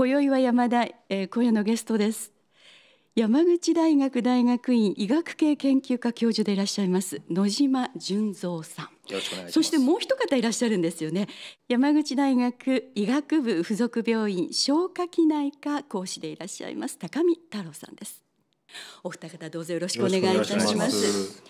今宵は山田、えー、今夜のゲストです山口大学大学院医学系研究科教授でいらっしゃいます野島純三さんそしてもう一方いらっしゃるんですよね山口大学医学部附属病院消化器内科講師でいらっしゃいます高見太郎さんですお二方どうぞよろしくお願いいたします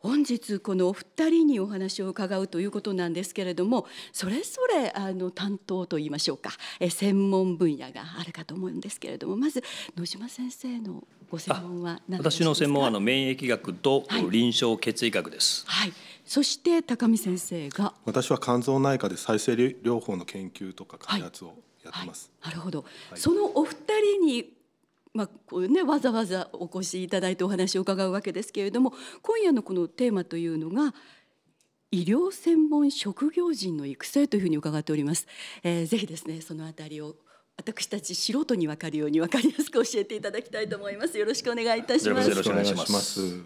本日このお二人にお話を伺うということなんですけれどもそれぞれあの担当といいましょうかえ専門分野があるかと思うんですけれどもまず野島先生のご専門は私の専門はあの免疫学と臨床血液学です。はい、はいそして高見先生が私は肝臓内科で再生療法の研究とか開発をやってます、はいはい、なるほど、はい、そのお二人にまあこうね、わざわざお越しいただいてお話を伺うわけですけれども今夜のこのテーマというのが医療専門職業人の育成というふうに伺っております。えー、ぜひですねそのあたりを私たち素人に分かるように分かりやすく教えていただきたいと思います。よろしくお願いいたします。よろしくお願いします。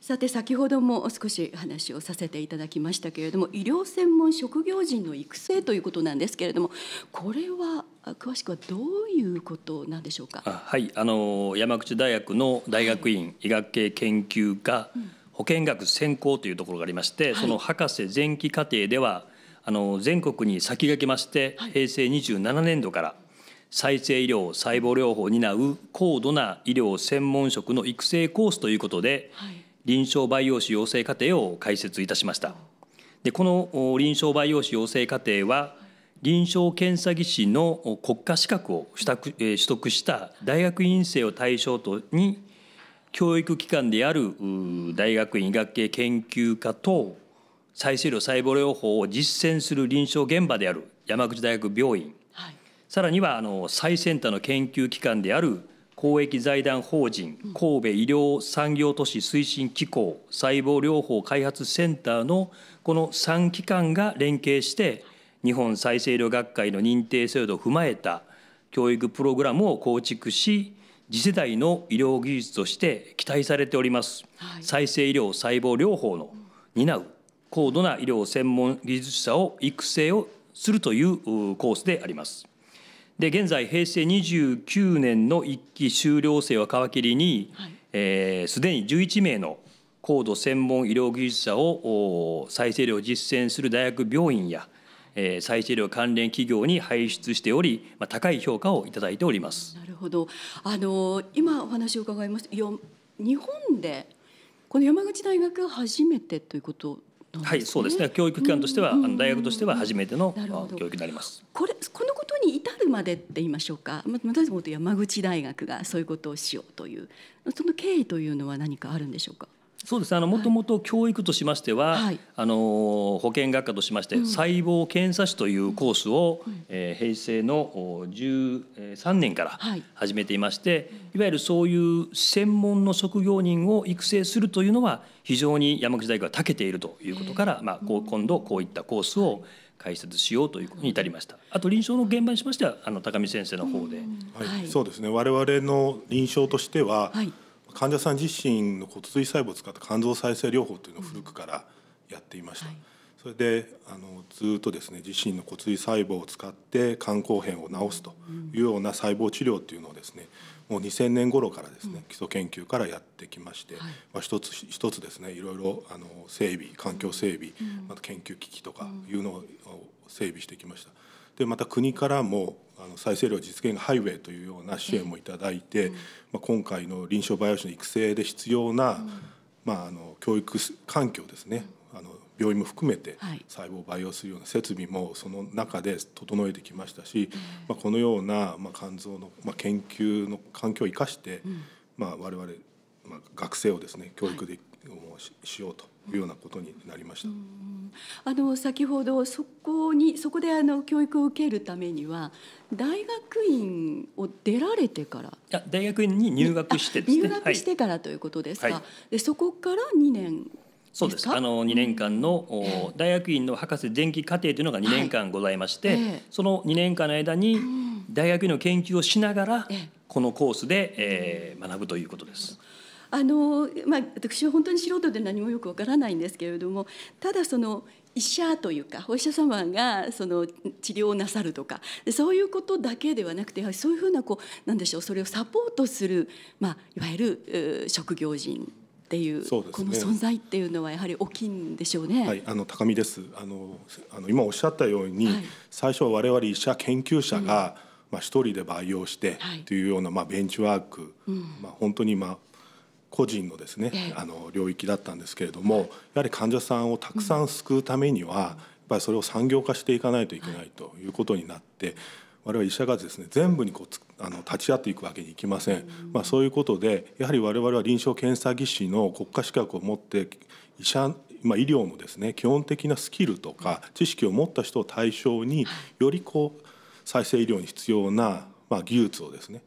さて先ほども少し話をさせていただきましたけれども医療専門職業人の育成ということなんですけれどもこれは詳しくはどういうことなんでしょうか。はい、あの山口大学の大学院、医学系研究科、保健学専攻というところがありまして、はい、その博士前期課程ではあの全国に先駆けまして、はい、平成27年度から再生医療細胞療法を担う高度な医療専門職の育成コースということで、臨床培養士養成課程を開設いたしました。でこの臨床培養士養成課程は臨床検査技師の国家資格を取得した大学院生を対象とに教育機関である大学院医学系研究科と再生量細胞療法を実践する臨床現場である山口大学病院、はい、さらにはあの最先端の研究機関である公益財団法人神戸医療産業都市推進機構細胞療法開発センターのこの3機関が連携して、はい日本再生医療学会の認定制度を踏まえた教育プログラムを構築し次世代の医療技術として期待されております、はい、再生医療細胞療法の担う高度な医療専門技術者を育成をするというコースであります。で現在平成29年の1期修了生を皮切りにすで、はい、えー、に11名の高度専門医療技術者を再生医療を実践する大学病院や再生料関連企業に輩出しており、まあ、高い評価をいただいております。なるほどあの今お話を伺いますたよ日本でこの山口大学が初めてということね、はい、そうですね。教育機関としては、あの大学としては初めての教育になります。これこのことに至るまでって言いましょうか。ままたもと山口大学がそういうことをしようというその経緯というのは何かあるんでしょうか。そうですもともと教育としましては、はい、あの保健学科としまして、うん、細胞検査士というコースを、うん、えー、平成の13年から始めていまして、い、わゆるそういう専門の職業人を育成するというのは非常に山口大学は長けているということから、まあ、こう今度こういったコースを、解説しようということに至りました。あと臨床の現場にしましてはあの高見先生の方で、はい、はい、そうですね。我々の臨床としては、はい患者さん自身の骨髄細胞を使った肝臓再生療法というのを古くからやっていました。うんはい、それであのずっとですね自身の骨髄細胞を使って肝硬変を治すというような細胞治療というのをですねもう2000年頃からですね基礎研究からやってきまして、はい、まあ、一つ一つですねいろいろあの整備環境整備、また研究機器とかいうのを整備してきました。でまた国からもあの再生量実現ハイウェイというような支援もいただいて、うん、まあ、今回の臨床バイ養士の育成で必要な、うん、まあ、あの教育環境ですね、あの病院も含めて細胞を培養するような設備もその中で整えてきましたし、まあ、このような、まあ、肝臓の、まあ、研究の環境を生かして、うん、まあ、我々、まあ、学生をですね教育で、はい、しようとようなことになりました。あの先ほどそこにそこであの教育を受けるためには大学院を出られてからい大学院に入学して、ね、入学してからということですか、はい、でそこから2年そうですあの2年間の、うん、大学院の博士前期課程というのが2年間ございまして、はい、その2年間の間に大学院の研究をしながら、このコースで、えー、学ぶということです。あの、まあ、私は本当に素人で何もよくわからないんですけれどもただその医者というかお医者様がその治療をなさるとかそういうことだけではなくてやはりそういうふうなこうなんでしょうそれをサポートする、まあ、いわゆる職業人っていう、ね、この存在っていうのはやはり大きいんでしょうね。はい、あの高見です。あのあの今おっしゃったように、はい、最初は我々医者研究者が、うん、まあ一人で培養して、というようなまあベンチワーク、うん、まあ本当にまあ個人のですね、あの領域だったんですけれども、やはり患者さんをたくさん救うためには、やっぱりそれを産業化していかないといけないということになって。我々医者がですね全部にこうつあの立ち会っていくわけにいきません、まあ、そういうことでやはり我々は臨床検査技師の国家資格を持って医者まあ、医療のですね基本的なスキルとか知識を持った人を対象によりこう再生医療に必要な、まあ、技術をですね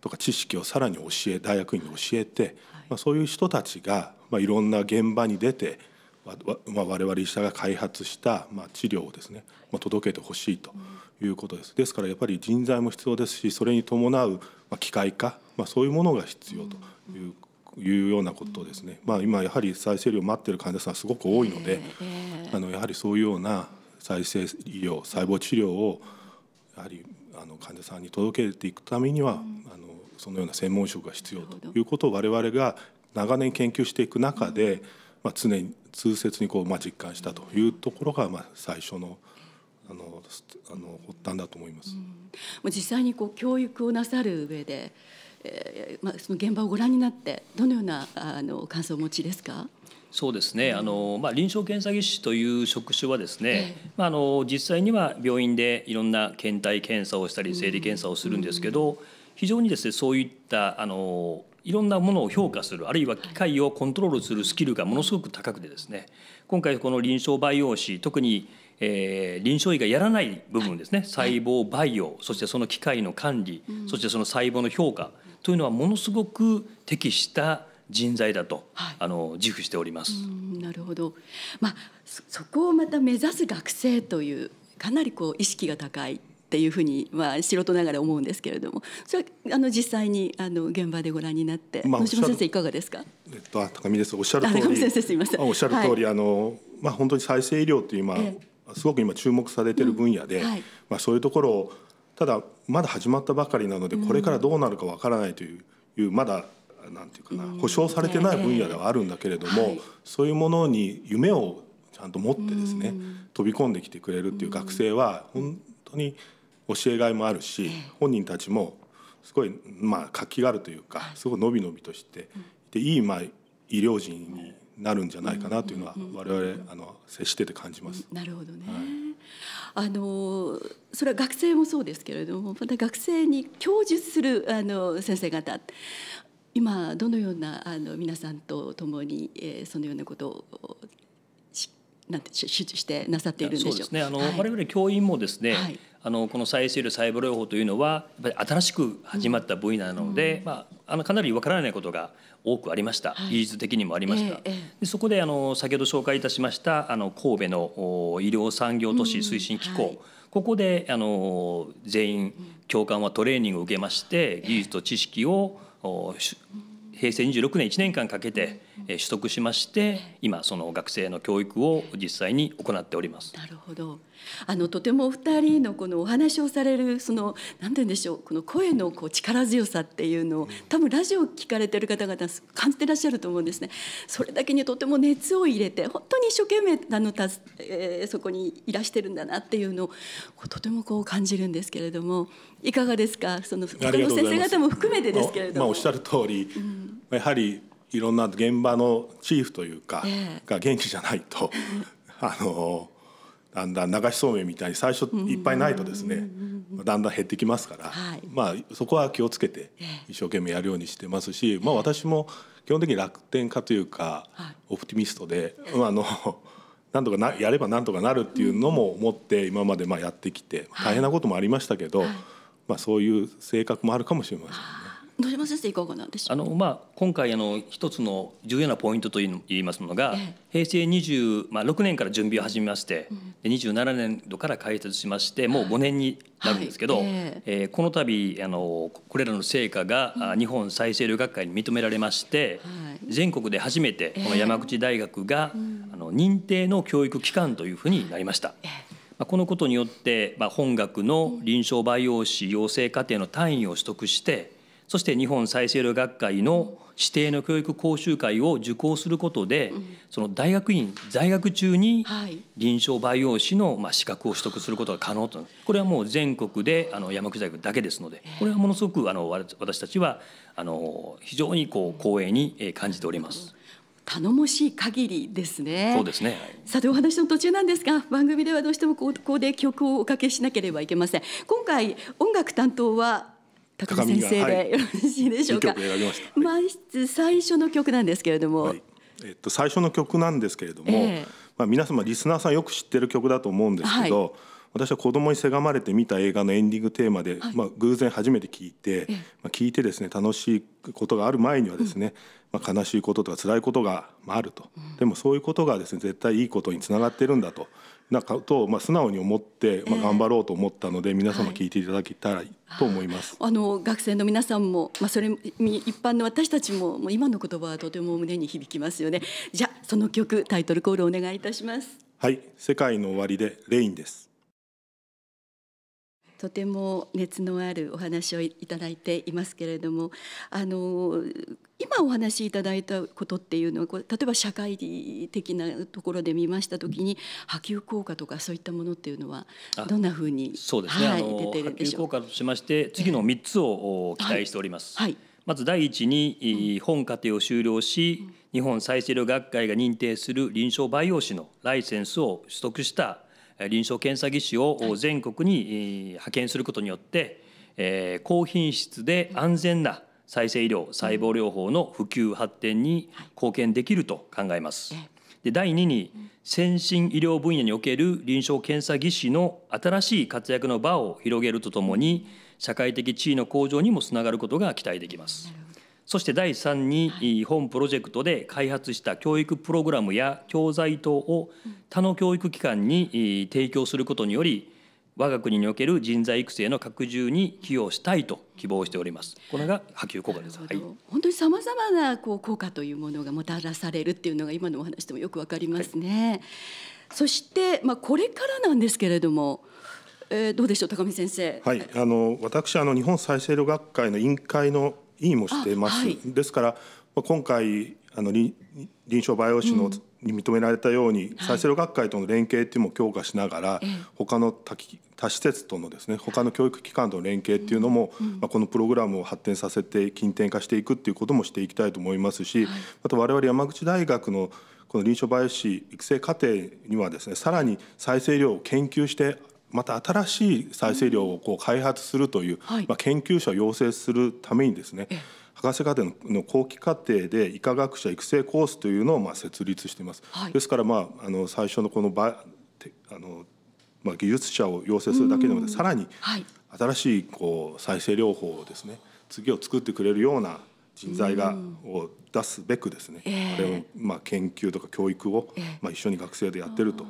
とか知識をさらに教え大学院に教えてまあ、そういう人たちが、まあ、いろんな現場に出て、まあ、我々医者が開発した、まあ、治療をですね、まあ、届けてほしいということです。ですからやっぱり人材も必要ですしそれに伴う、ま機械化、まあ、そういうものが必要といういうようなことですね、まあ、今やはり再生医療を待ってる患者さんはすごく多いので、あのやはりそういうような再生医療細胞治療をやはりあの患者さんに届けていくためには、あのそのような専門職が必要ということを我々が長年研究していく中で、まあ、常に通説にこう、まあ、実感したというところが、まあ、最初のあのあの発端だと思います。うん、実際にこう教育をなさる上で、えー、まあその現場をご覧になってどのようなあの感想をお持ちですか。そうですね、あのまあ、臨床検査技師という職種はですね、まあ、あの実際には病院でいろんな検体検査をしたり生理検査をするんですけど、非常にですねそういったあのいろんなものを評価するあるいは機械をコントロールするスキルがものすごく高くてですね今回この臨床培養士特に、えー、臨床医がやらない部分ですね、細胞培養そしてその機械の管理、そしてその細胞の評価というのはものすごく適した人材だと、はい、あの自負しております。なるほど。まあそこをまた目指す学生というかなりこう意識が高いっていうふうに、まあ、素人ながら思うんですけれどもそれあの実際にあの現場でご覧になって、まあ、野島先生いかがですか、えっと、高見ですおっしゃる通り先生すみませんおっしゃる通り、はい、あのまあ、本当に再生医療という今、ええ、すごく今注目されてる分野で、うんはい、まあ、そういうところをただまだ始まったばかりなのでこれからどうなるかわからないといううん、いうまだなんていうかな保証されてない分野ではあるんだけれども、うんえーはい、そういうものに夢をちゃんと持ってですね、飛び込んできてくれるっていう学生は本当に教えがいもあるし、本人たちもすごい、まあ、活気があるというかすごい伸び伸びとしてでいい、まあ、医療人になるんじゃないかなというのは我々あの接してて感じます。なるほどね、はい、あのそれは学生もそうですけれどもまた学生に教授するあの先生方今どのようなあの皆さんと共に、えー、そのようなことをなんてししてなさっているんでしょう。そうですね。あの、はい、我々教員もですね、はい、あのこの再生医療細胞療法というのはやっぱり新しく始まった分野なので、うん、まあ、あのかなりわからないことが多くありました、はい、技術的にもありました、えー、でそこであの先ほど紹介いたしましたあの神戸の医療産業都市推進機構、うんはい、ここであの全員教官はトレーニングを受けまして、技術と知識を、えー、平成26年1年間かけて取得しまして今その学生の教育を実際に行っております。なるほどあのとてもお二人のこのお話をされるその何て言うんでしょうこの声のこう力強さっていうのを多分ラジオ聞かれてる方々感じてらっしゃると思うんですね。それだけにとても熱を入れて本当に一生懸命あのた、えー、そこにいらしてるんだなっていうのをとてもこう感じるんですけれどもいかがですかその他の先生方も含めてですけれども。まあ、おっしゃる通り、うん、やはりいろんな現場のチーフというか、えー、が元気じゃないと、あのだんだん流しそうめんみたいに最初いっぱいないとですねだんだん減ってきますから、はい、まあ、そこは気をつけて一生懸命やるようにしてますし、まあ、私も基本的に楽天家というか、はい、オプティミストで、まあ、あの なんとかなやればなんとかなるっていうのも思って今までまあやってきて大変なこともありましたけど、はい、まあ、そういう性格もあるかもしれませんね。野島先生いかがなんでしょうあの、まあ、今回あの一つの重要なポイントという言いますのが、ええ、平成二十まあ、六年から準備を始めまして、うん、で2年度から開設しましてもう五年になるんですけど、はいはい、ええー、この度あのこれらの成果が、うん、日本再生旅学会に認められまして、はい、全国で初めてこの山口大学が、えー、あの認定の教育機関というふうになりました。えあ、このことによって、まあ、本学の臨床培養士養成課程の単位を取得してそして日本再生医療学会の指定の教育講習会を受講することで、うん、その大学院在学中に臨床培養士のまあ資格を取得することが可能とこれはもう全国であの山口大学だけですのでこれはものすごくあの私たちはあの非常にこう光栄に感じております。頼もしい限りですね。そうですね。さてお話の途中なんですが、番組ではどうしてもここで曲をおかけしなければいけません。今回音楽担当は高見先生でよろしいでしょうか。まず最初の曲なんですけれども、はい、えっと最初の曲なんですけれども、えー、まあ皆様リスナーさんよく知ってる曲だと思うんですけど、はい、私は子供にせがまれて見た映画のエンディングテーマで、はい、まあ偶然初めて聞いて、まあ聞いてですね楽しいことがある前にはですね、うん、まあ悲しいこととか辛いことがあると、うん、でもそういうことがですね絶対いいことにつながってるんだとなんかとまあ素直に思って、まあ、頑張ろうと思ったので、皆様聞いていただきたいと思います、はい、あの学生の皆さんも、まあ、それ一般の私たちももう今の言葉はとても胸に響きますよねじゃその曲タイトルコールお願いいたしますはい世界の終わりでレインですとても熱のあるお話をいただいていますけれどもあの今お話しいただいたことっていうのはこれ例えば社会的なところで見ましたときに波及効果とかそういったものっていうのはどんなふうにそうですね、はい、出てるんでしょう波及効果としまして次の3つを期待しております。はい、はいまず第一に、本課程を終了し、日本再生医療学会が認定する臨床培養士のライセンスを取得した臨床検査技師を全国に派遣することによって、高品質で安全な再生医療細胞療法の普及発展に貢献できると考えます。で第2に先進医療分野における臨床検査技師の新しい活躍の場を広げるとともに社会的地位の向上にもつながることが期待できます。そして第3に、本プロジェクトで開発した教育プログラムや教材等を他の教育機関に提供することにより我が国における人材育成の拡充に寄与したいと希望しております。これが波及効果です。はい、本当にさまざまなこう効果というものがもたらされるっていうのが今のお話でもよくわかりますね。はい、そしてまあこれからなんですけれども。えー、どうでしょう高見先生。はい、あの私あの日本再生路学会の委員会の委員もしてます。はい、ですから今回あの臨床培養士の、うんに認められたように、再生学会との連携っていうのも強化しながら、他の多多施設とのですね他の教育機関との連携っていうのも、はい、このプログラムを発展させて近点化していくっていうこともしていきたいと思いますし、はい、また我々山口大学のこの臨床培師育成課程にはですねさらに再生量を研究してまた新しい再生量をこう開発するという、まあ、研究者を養成するためにですね、え博士課程の後期課程で医科学者育成コースというのをまあ設立しています、はい、ですからまああの最初のこのばあのまあ技術者を養成するだけでもさらに新しいこう再生療法をですね次を作ってくれるような人材がを出すべくですね、あれをまあ研究とか教育をまあ一緒に学生でやってるという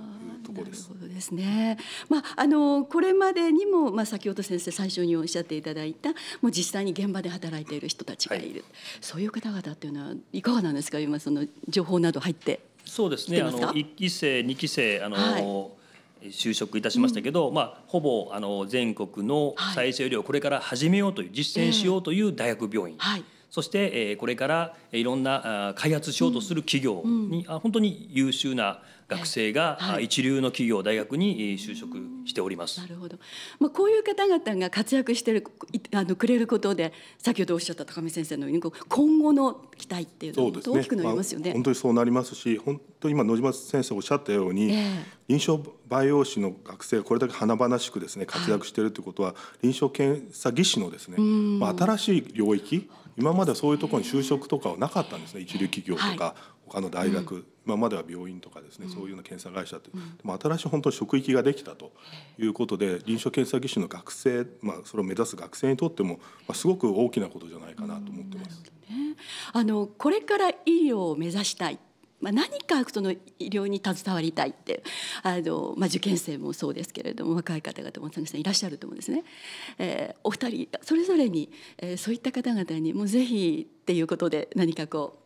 ところです。なるほどですね。まああのこれまでにもまあ先ほど先生最初におっしゃっていただいたもう実際に現場で働いている人たちがいる、はい、そういう方々っていうのはいかがなんですか今その情報など入ってそうですねあの一期生二期生あの、はい就職いたしましたけど、うん、まあ、ほぼあの全国の再生医療をこれから始めようという、はい、実践しようという大学病院、えーはい、そして、えー、これからいろんな開発しようとする企業に、うんうん、あ本当に優秀な学生が一流の企業、大学に就職しております。なるほど。まあこういう方々が活躍してるあのくれることで、先ほどおっしゃった高見先生のように今後の期待っていうのは大きくなりますよね。ねまあ、本当にそうなりますし、本当今野島先生おっしゃったように、えー、臨床培養士の学生がこれだけ華々しくですね活躍しているということは、はい、臨床検査技師のですね、まあ新しい領域今まではそういうところに就職とかはなかったんですね一流企業とか、はい他の大学、今までは病院とかですね、そういうような検査会社という、でも新しい本当に職域ができたということで臨床検査技師の学生、まあ、それを目指す学生にとっても、まあ、すごく大きなことじゃないかなと思ってます。ね、あのこれから医療を目指したいまあ、何かその医療に携わりたいってあの、まあ、受験生もそうですけれども若い方々もたくさんいらっしゃると思うんですね。えー、お二人それぞれに、えー、そういった方々にもうぜひっていうことで何かこう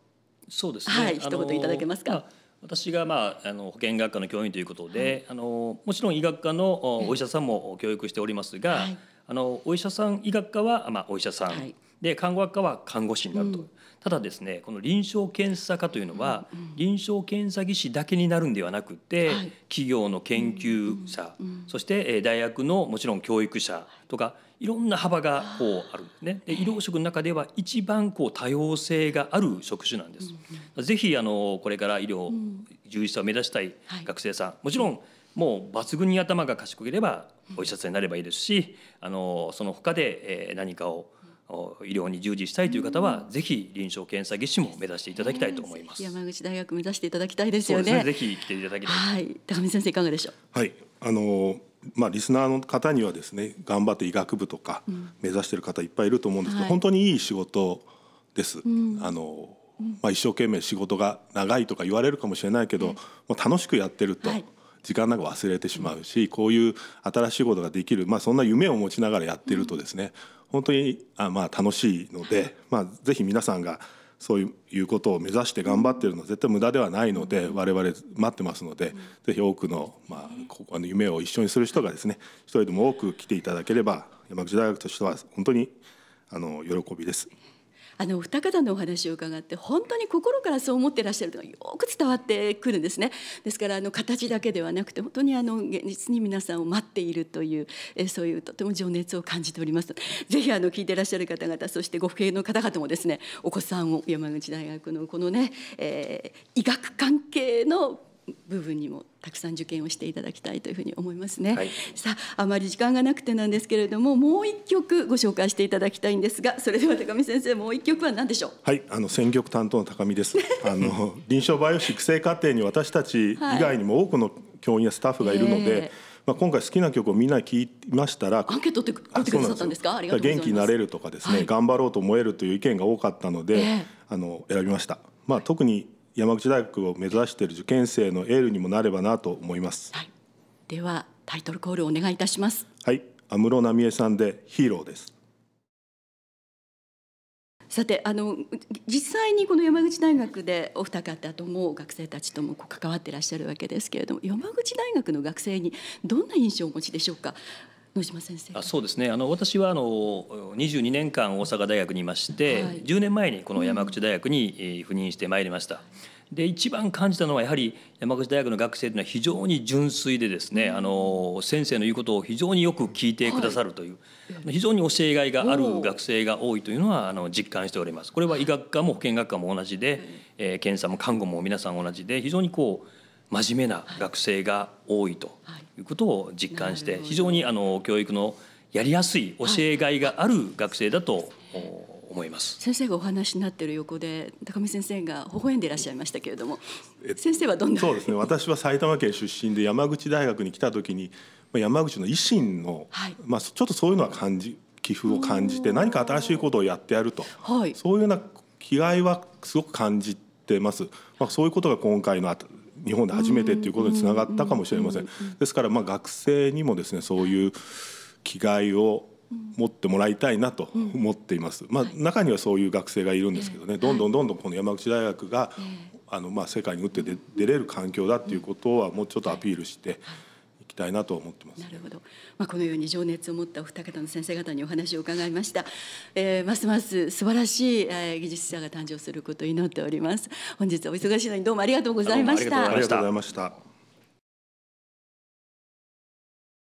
そうですね、はい、一言いただけますか。私が、まあ、あの保健学科の教員ということで、はい、あのもちろん医学科のお医者さんも教育しておりますが、はい、あのお医者さん医学科は、まあ、お医者さん、で看護学科は看護師になると。うんただですねこの臨床検査科というのは、臨床検査技師だけになるんではなくて、企業の研究者、そして大学のもちろん教育者とかいろんな幅がこうあるんですね。で医療職の中では一番こう多様性がある職種なんです。ぜひあのこれから医療従事者を目指したい学生さん、もちろんもう抜群に頭が賢ければお医者さんになればいいですし、あのその他で何かを医療に従事したいという方は、ぜひ臨床検査技師も目指していただきたいと思います。山口大学目指していただきたいですよね。ねぜひ来ていただきたい。はい、高見先生いかがでしょう。はい、あのまあリスナーの方にはですね、頑張って医学部とか目指している方いっぱいいると思うんですけど、うん本当にいい仕事です。うん、あの。まあ、一生懸命仕事が長いとか言われるかもしれないけど、うん、もう楽しくやってると、はい、時間なんか忘れてしまうしこういう新しいことができる、まあ、そんな夢を持ちながらやってるとですね本当にあ、まあ、楽しいので、まあ、ぜひ皆さんがそういうことを目指して頑張ってるのは絶対無駄ではないので我々待ってますのでぜひ多くの,、まあ、あの夢を一緒にする人がですね一人でも多く来ていただければ山口大学としては本当にあの喜びです。あのお二方のお話を伺って本当に心からそう思ってらっしゃるというのがよく伝わってくるんですねですからあの形だけではなくて本当にあの現実に皆さんを待っているというえそういうとても情熱を感じておりますぜひあの聞いてらっしゃる方々そしてご父兄の方々もですねお子さんを山口大学のこのね、えー、医学関係の部分にもたくさん受験をしていただきたいというふうに思いますね、はい、さああまり時間がなくてなんですけれどももう一曲ご紹介していただきたいんですがそれでは高見先生もう一曲は何でしょうはいあの選曲担当の高見です あの臨床バイオ育成課程に私たち以外にも多くの教員やスタッフがいるので、はいまあ、今回好きな曲をみんな聞きましたらアンケートって取ってくださったんですか元気になれるとかですね、はい、頑張ろうと思えるという意見が多かったので、えー、あの選びました、まあ、特に山口大学を目指している受験生のエールにもなればなと思います、はい、ではタイトルコールお願いいたしますはい安室奈美恵さんでヒーローですさてあの実際にこの山口大学でお二方とも学生たちとも関わっていらっしゃるわけですけれども山口大学の学生にどんな印象をお持ちでしょうか野島先生あそうですねあの私はあの22年間大阪大学にいまして、はい、10年前にこの山口大学に赴任してまいりました。うん、で一番感じたのはやはり山口大学の学生というのは非常に純粋でですね、うん、あの先生の言うことを非常によく聞いてくださるという、はい、非常に教えがいがある学生が多いというのはあの実感しております。これは医学科も保健学科も同じで、はい、えー、検査も看護も皆さん同じで非常にこう真面目な学生が多いということを実感して、非常にあの教育のやりやすい教えがいがある学生だと思います、先生がお話になっている横で高見先生が微笑んでいらっしゃいましたけれども先生はどんなそうですね私は埼玉県出身で山口大学に来た時に山口の維新の、はい、まあ、ちょっとそういうのは感じ寄付を感じて何か新しいことをやってやると、はい、そういうような気概はすごく感じてます、まあ、そういうことが今回の日本で初めてっていうことにつながったかもしれません。ですからまあ学生にもですねそういう気概を持ってもらいたいなと思っています。まあ、中にはそういう学生がいるんですけどね、どんどんどんどんこの山口大学があのまあ世界に打って出れる環境だっていうことはもうちょっとアピールして。きたいなと思ってます。なるほど。まあこのように情熱を持ったお二方の先生方にお話を伺いました。えー、ますます素晴らしい、えー、技術者が誕生することを祈っております。本日お忙しいのにどうもありがとうございました。ありがとうございました。